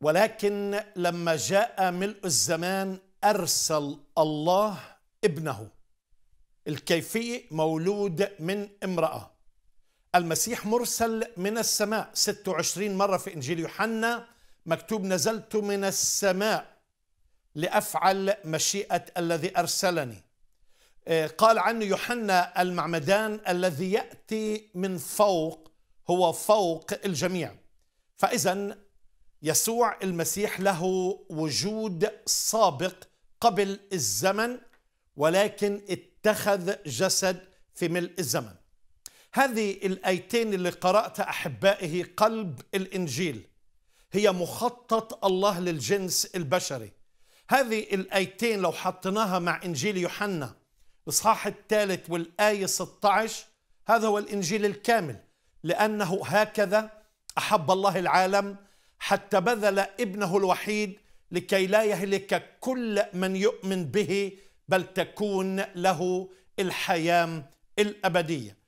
ولكن لما جاء ملء الزمان أرسل الله ابنه الكيفية مولود من امرأة المسيح مرسل من السماء 26 مرة في إنجيل يوحنا مكتوب نزلت من السماء لأفعل مشيئة الذي أرسلني آه، قال عنه يوحنا المعمدان الذي يأتي من فوق هو فوق الجميع فإذا يسوع المسيح له وجود سابق قبل الزمن ولكن اتخذ جسد في ملء الزمن هذه الايتين اللي قرات احبائه قلب الانجيل هي مخطط الله للجنس البشري هذه الايتين لو حطيناها مع انجيل يوحنا الاصحاح الثالث والايه 16 هذا هو الانجيل الكامل لانه هكذا احب الله العالم حتى بذل ابنه الوحيد لكي لا يهلك كل من يؤمن به بل تكون له الحياه الابديه